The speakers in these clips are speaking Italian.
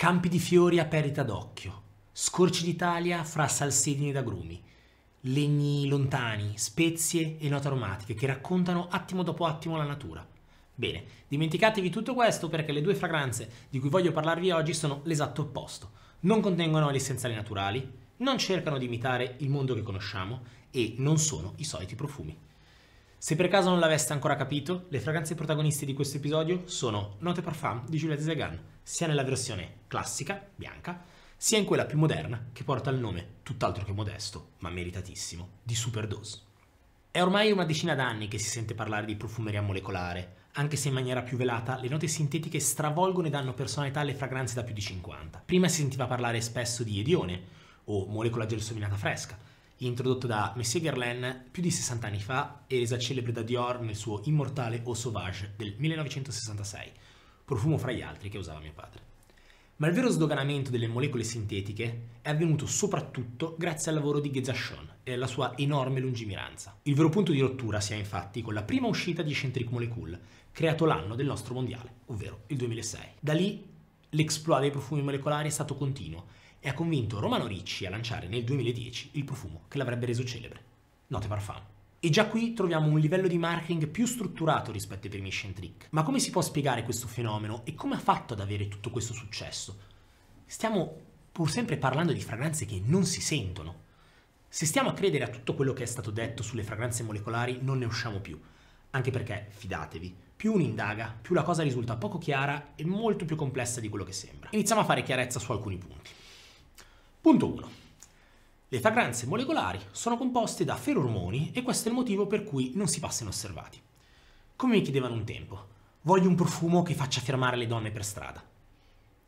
campi di fiori a perdita d'occhio, scorci d'Italia fra salsedini ed agrumi, legni lontani, spezie e note aromatiche che raccontano attimo dopo attimo la natura. Bene, dimenticatevi tutto questo perché le due fragranze di cui voglio parlarvi oggi sono l'esatto opposto. Non contengono gli essenziali naturali, non cercano di imitare il mondo che conosciamo e non sono i soliti profumi. Se per caso non l'aveste ancora capito, le fragranze protagoniste di questo episodio sono Note Parfum di Juliette Zegan, sia nella versione classica, bianca, sia in quella più moderna, che porta il nome, tutt'altro che modesto, ma meritatissimo, di Superdose. È ormai una decina d'anni che si sente parlare di profumeria molecolare, anche se in maniera più velata, le note sintetiche stravolgono e danno personalità alle fragranze da più di 50. Prima si sentiva parlare spesso di edione, o molecola gelsominata fresca, introdotto da Messier Guerlain più di 60 anni fa e resa celebre da Dior nel suo immortale Eau Sauvage del 1966, profumo fra gli altri che usava mio padre. Ma il vero sdoganamento delle molecole sintetiche è avvenuto soprattutto grazie al lavoro di Gezashon e alla sua enorme lungimiranza. Il vero punto di rottura si ha infatti con la prima uscita di Centric Molecule, creato l'anno del nostro mondiale, ovvero il 2006. Da lì l'exploit dei profumi molecolari è stato continuo e ha convinto Romano Ricci a lanciare nel 2010 il profumo che l'avrebbe reso celebre, Note Parfum. E già qui troviamo un livello di marketing più strutturato rispetto ai primi Trick. Ma come si può spiegare questo fenomeno e come ha fatto ad avere tutto questo successo? Stiamo pur sempre parlando di fragranze che non si sentono. Se stiamo a credere a tutto quello che è stato detto sulle fragranze molecolari non ne usciamo più, anche perché, fidatevi, più uno indaga, più la cosa risulta poco chiara e molto più complessa di quello che sembra. Iniziamo a fare chiarezza su alcuni punti. Punto 1. Le fragranze molecolari sono composte da ferormoni e questo è il motivo per cui non si passa inosservati. Come mi chiedevano un tempo, voglio un profumo che faccia fermare le donne per strada.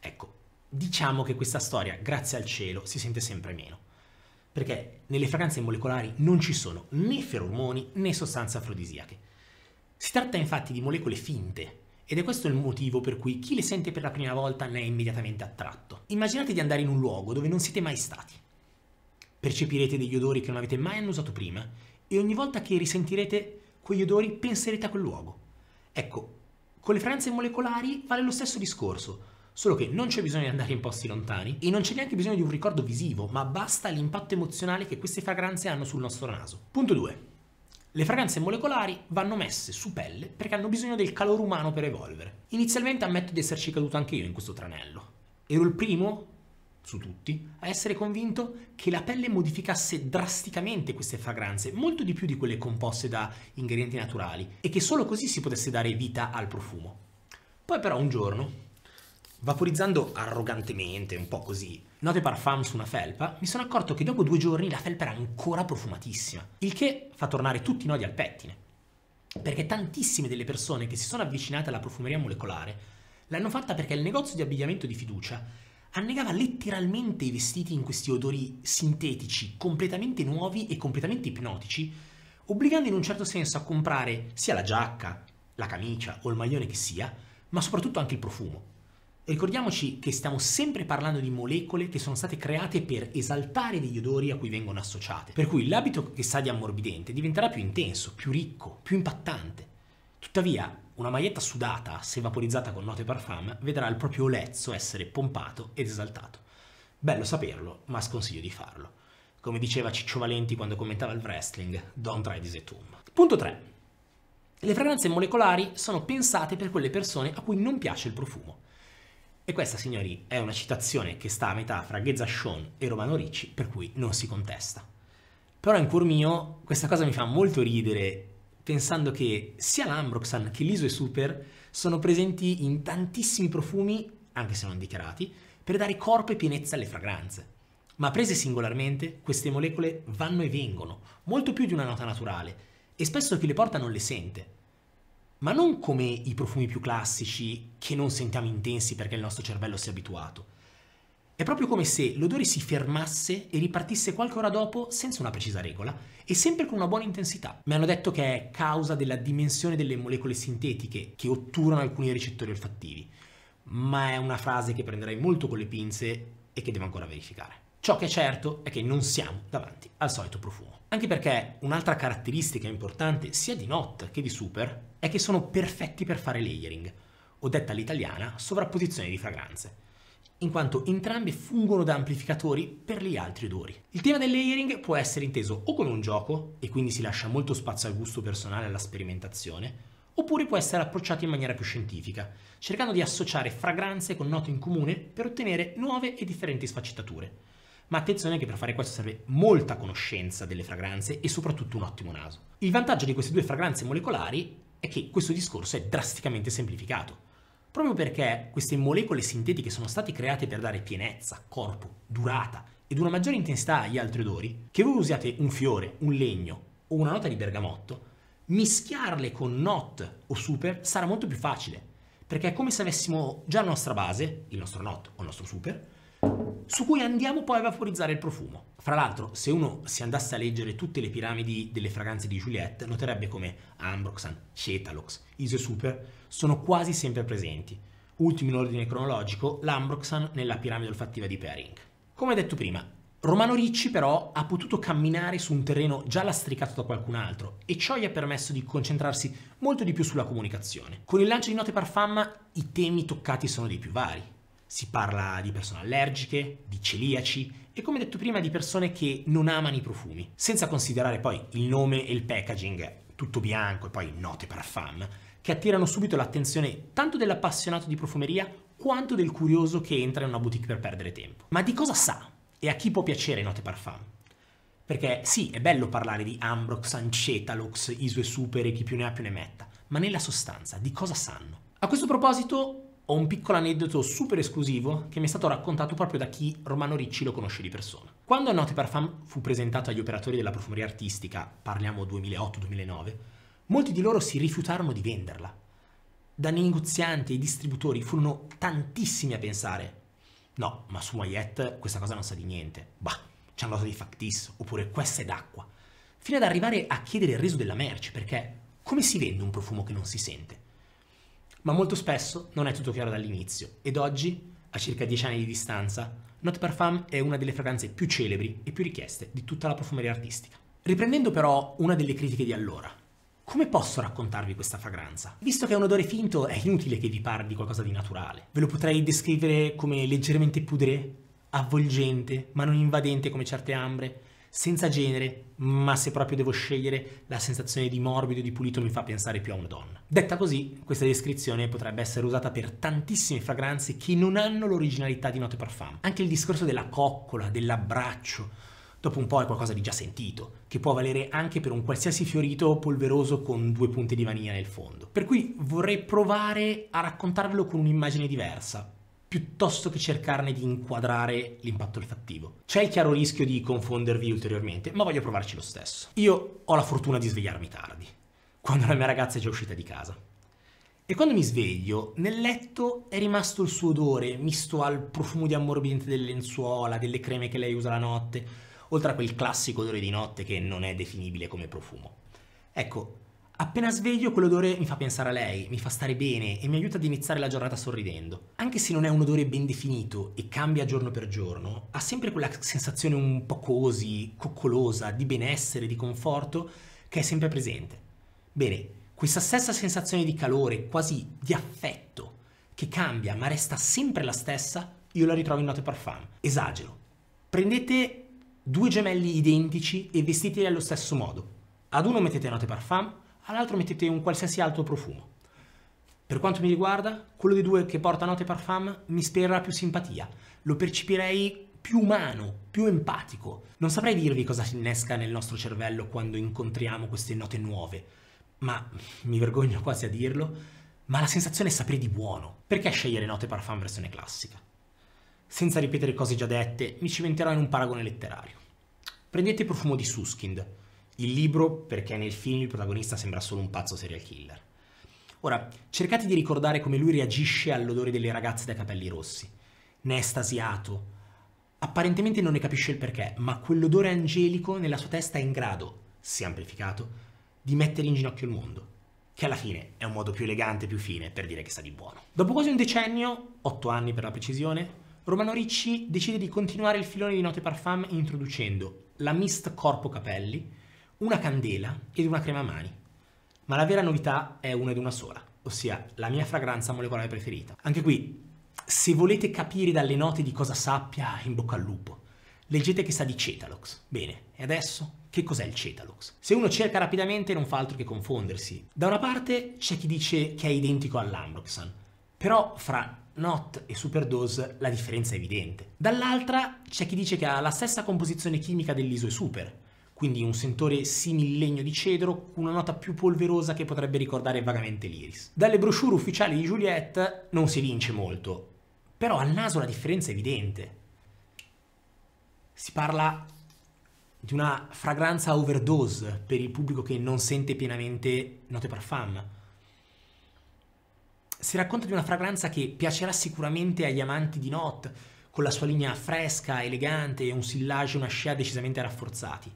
Ecco, diciamo che questa storia, grazie al cielo, si sente sempre meno, perché nelle fragranze molecolari non ci sono né ferormoni né sostanze afrodisiache. Si tratta infatti di molecole finte, ed è questo il motivo per cui chi le sente per la prima volta ne è immediatamente attratto. Immaginate di andare in un luogo dove non siete mai stati percepirete degli odori che non avete mai annusato prima e ogni volta che risentirete quegli odori penserete a quel luogo. Ecco, con le fragranze molecolari vale lo stesso discorso, solo che non c'è bisogno di andare in posti lontani e non c'è neanche bisogno di un ricordo visivo, ma basta l'impatto emozionale che queste fragranze hanno sul nostro naso. Punto 2. Le fragranze molecolari vanno messe su pelle perché hanno bisogno del calore umano per evolvere. Inizialmente ammetto di esserci caduto anche io in questo tranello. Ero il primo su tutti, a essere convinto che la pelle modificasse drasticamente queste fragranze, molto di più di quelle composte da ingredienti naturali, e che solo così si potesse dare vita al profumo. Poi però un giorno, vaporizzando arrogantemente, un po' così, note parfum su una felpa, mi sono accorto che dopo due giorni la felpa era ancora profumatissima, il che fa tornare tutti i nodi al pettine. Perché tantissime delle persone che si sono avvicinate alla profumeria molecolare l'hanno fatta perché il negozio di abbigliamento di fiducia annegava letteralmente i vestiti in questi odori sintetici, completamente nuovi e completamente ipnotici, obbligando in un certo senso a comprare sia la giacca, la camicia o il maglione che sia, ma soprattutto anche il profumo. Ricordiamoci che stiamo sempre parlando di molecole che sono state create per esaltare degli odori a cui vengono associate, per cui l'abito che sa di ammorbidente diventerà più intenso, più ricco, più impattante. Tuttavia, una maglietta sudata, se vaporizzata con note parfum, vedrà il proprio lezzo essere pompato ed esaltato. Bello saperlo, ma sconsiglio di farlo. Come diceva Ciccio Valenti quando commentava il wrestling, don't try this at home. Punto 3. Le fragranze molecolari sono pensate per quelle persone a cui non piace il profumo. E questa, signori, è una citazione che sta a metà fra Gezza Sean e Romano Ricci, per cui non si contesta. Però in cuor mio questa cosa mi fa molto ridere pensando che sia l'Ambroxan che l'Iso e Super sono presenti in tantissimi profumi, anche se non dichiarati, per dare corpo e pienezza alle fragranze. Ma prese singolarmente, queste molecole vanno e vengono, molto più di una nota naturale, e spesso chi le porta non le sente. Ma non come i profumi più classici che non sentiamo intensi perché il nostro cervello si è abituato. È proprio come se l'odore si fermasse e ripartisse qualche ora dopo senza una precisa regola e sempre con una buona intensità. Mi hanno detto che è causa della dimensione delle molecole sintetiche che otturano alcuni recettori olfattivi, ma è una frase che prenderei molto con le pinze e che devo ancora verificare. Ciò che è certo è che non siamo davanti al solito profumo. Anche perché un'altra caratteristica importante sia di Not che di Super è che sono perfetti per fare layering, o detta all'italiana sovrapposizione di fragranze in quanto entrambi fungono da amplificatori per gli altri odori. Il tema del layering può essere inteso o come un gioco, e quindi si lascia molto spazio al gusto personale e alla sperimentazione, oppure può essere approcciato in maniera più scientifica, cercando di associare fragranze con note in comune per ottenere nuove e differenti sfaccettature. Ma attenzione che per fare questo serve molta conoscenza delle fragranze e soprattutto un ottimo naso. Il vantaggio di queste due fragranze molecolari è che questo discorso è drasticamente semplificato proprio perché queste molecole sintetiche sono state create per dare pienezza, corpo, durata ed una maggiore intensità agli altri odori, che voi usiate un fiore, un legno o una nota di bergamotto, mischiarle con not o super sarà molto più facile, perché è come se avessimo già la nostra base, il nostro not o il nostro super, su cui andiamo poi a vaporizzare il profumo. Fra l'altro, se uno si andasse a leggere tutte le piramidi delle fragranze di Juliette, noterebbe come Ambroxan, Cetalox, Isosuper sono quasi sempre presenti. Ultimo in ordine cronologico, l'Ambroxan nella piramide olfattiva di Pering. Come detto prima, Romano Ricci però ha potuto camminare su un terreno già lastricato da qualcun altro e ciò gli ha permesso di concentrarsi molto di più sulla comunicazione. Con il lancio di Note parfum, i temi toccati sono dei più vari si parla di persone allergiche, di celiaci e come detto prima di persone che non amano i profumi, senza considerare poi il nome e il packaging tutto bianco e poi note parfum, che attirano subito l'attenzione tanto dell'appassionato di profumeria quanto del curioso che entra in una boutique per perdere tempo. Ma di cosa sa e a chi può piacere note parfum? Perché sì, è bello parlare di Ambrox, Ancetalux, Isue Super e chi più ne ha più ne metta, ma nella sostanza di cosa sanno? A questo proposito ho un piccolo aneddoto super esclusivo che mi è stato raccontato proprio da chi Romano Ricci lo conosce di persona. Quando Note Parfum fu presentato agli operatori della profumeria artistica, parliamo 2008-2009, molti di loro si rifiutarono di venderla. Da negozianti e distributori furono tantissimi a pensare no, ma su Wyatt questa cosa non sa di niente, bah, c'è un lotto di factis, oppure questa è d'acqua, fino ad arrivare a chiedere il reso della merce, perché come si vende un profumo che non si sente? ma molto spesso non è tutto chiaro dall'inizio ed oggi, a circa 10 anni di distanza, Not Parfum è una delle fragranze più celebri e più richieste di tutta la profumeria artistica. Riprendendo però una delle critiche di allora, come posso raccontarvi questa fragranza? Visto che è un odore finto, è inutile che vi parli di qualcosa di naturale. Ve lo potrei descrivere come leggermente pudré, avvolgente, ma non invadente come certe ambre, senza genere, ma se proprio devo scegliere, la sensazione di morbido e di pulito mi fa pensare più a una donna. Detta così, questa descrizione potrebbe essere usata per tantissime fragranze che non hanno l'originalità di note parfum. Anche il discorso della coccola, dell'abbraccio, dopo un po' è qualcosa di già sentito, che può valere anche per un qualsiasi fiorito polveroso con due punte di vaniglia nel fondo. Per cui vorrei provare a raccontarvelo con un'immagine diversa, piuttosto che cercarne di inquadrare l'impatto olfattivo. C'è il chiaro rischio di confondervi ulteriormente, ma voglio provarci lo stesso. Io ho la fortuna di svegliarmi tardi, quando la mia ragazza è già uscita di casa. E quando mi sveglio, nel letto è rimasto il suo odore, misto al profumo di ammorbidente delle lenzuola, delle creme che lei usa la notte, oltre a quel classico odore di notte che non è definibile come profumo. Ecco, Appena sveglio quell'odore mi fa pensare a lei, mi fa stare bene e mi aiuta ad iniziare la giornata sorridendo. Anche se non è un odore ben definito e cambia giorno per giorno, ha sempre quella sensazione un po' così, coccolosa, di benessere, di conforto che è sempre presente. Bene, questa stessa sensazione di calore, quasi di affetto, che cambia ma resta sempre la stessa, io la ritrovo in Note Parfum. Esagero. Prendete due gemelli identici e vestiteli allo stesso modo. Ad uno mettete Note Parfum, all'altro mettete un qualsiasi altro profumo. Per quanto mi riguarda, quello dei due che porta note parfum mi ispirerà più simpatia, lo percepirei più umano, più empatico. Non saprei dirvi cosa si innesca nel nostro cervello quando incontriamo queste note nuove, ma mi vergogno quasi a dirlo, ma la sensazione è sapere di buono. Perché scegliere note parfum versione classica? Senza ripetere cose già dette, mi cimenterò in un paragone letterario. Prendete il profumo di Suskind, il libro perché nel film il protagonista sembra solo un pazzo serial killer. Ora, cercate di ricordare come lui reagisce all'odore delle ragazze dai capelli rossi. Ne è estasiato. Apparentemente non ne capisce il perché, ma quell'odore angelico nella sua testa è in grado, se amplificato, di mettere in ginocchio il mondo. Che alla fine è un modo più elegante e più fine per dire che sta di buono. Dopo quasi un decennio, otto anni per la precisione, Romano Ricci decide di continuare il filone di Note Parfum introducendo la mist corpo capelli, una candela ed una crema mani. Ma la vera novità è una ed una sola, ossia la mia fragranza molecolare preferita. Anche qui, se volete capire dalle note di cosa sappia, in bocca al lupo. Leggete che sa di Cetalox. Bene, e adesso? Che cos'è il Cetalox? Se uno cerca rapidamente non fa altro che confondersi. Da una parte c'è chi dice che è identico all'Ambroxan, però fra Not e Superdose la differenza è evidente. Dall'altra c'è chi dice che ha la stessa composizione chimica dell'iso e super, quindi un sentore simillegno di cedro con una nota più polverosa che potrebbe ricordare vagamente l'iris. Dalle brochure ufficiali di Juliette non si vince molto, però al naso la differenza è evidente. Si parla di una fragranza overdose per il pubblico che non sente pienamente note parfum. Si racconta di una fragranza che piacerà sicuramente agli amanti di Not, con la sua linea fresca, elegante e un sillage e una scia decisamente rafforzati.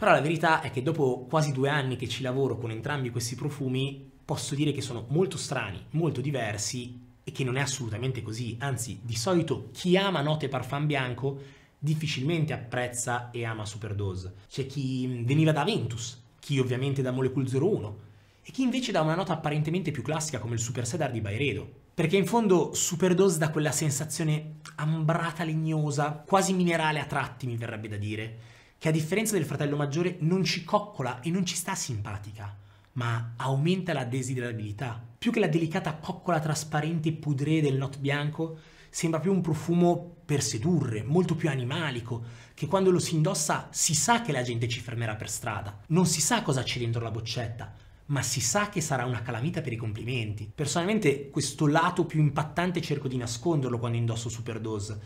Però la verità è che dopo quasi due anni che ci lavoro con entrambi questi profumi, posso dire che sono molto strani, molto diversi e che non è assolutamente così. Anzi, di solito chi ama note parfum bianco difficilmente apprezza e ama Superdose. C'è chi mm, veniva da Ventus, chi ovviamente da Molecule 01 e chi invece da una nota apparentemente più classica come il Super Sedar di Bairedo. Perché in fondo Superdose dà quella sensazione ambrata legnosa, quasi minerale a tratti mi verrebbe da dire che a differenza del fratello maggiore non ci coccola e non ci sta simpatica, ma aumenta la desiderabilità. Più che la delicata coccola trasparente e pudrée del not bianco, sembra più un profumo per sedurre, molto più animalico, che quando lo si indossa si sa che la gente ci fermerà per strada. Non si sa cosa c'è dentro la boccetta, ma si sa che sarà una calamita per i complimenti. Personalmente questo lato più impattante cerco di nasconderlo quando indosso Superdose,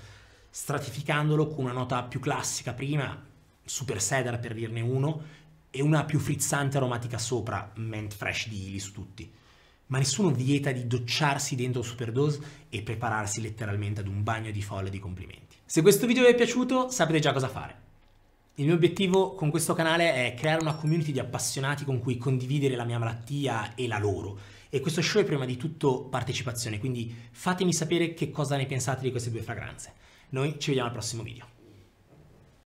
stratificandolo con una nota più classica prima, super cedar per dirne uno, e una più frizzante aromatica sopra, mint fresh di Ili su tutti. Ma nessuno vieta di docciarsi dentro Superdose e prepararsi letteralmente ad un bagno di folle di complimenti. Se questo video vi è piaciuto, sapete già cosa fare. Il mio obiettivo con questo canale è creare una community di appassionati con cui condividere la mia malattia e la loro. E questo show è prima di tutto partecipazione, quindi fatemi sapere che cosa ne pensate di queste due fragranze. Noi ci vediamo al prossimo video.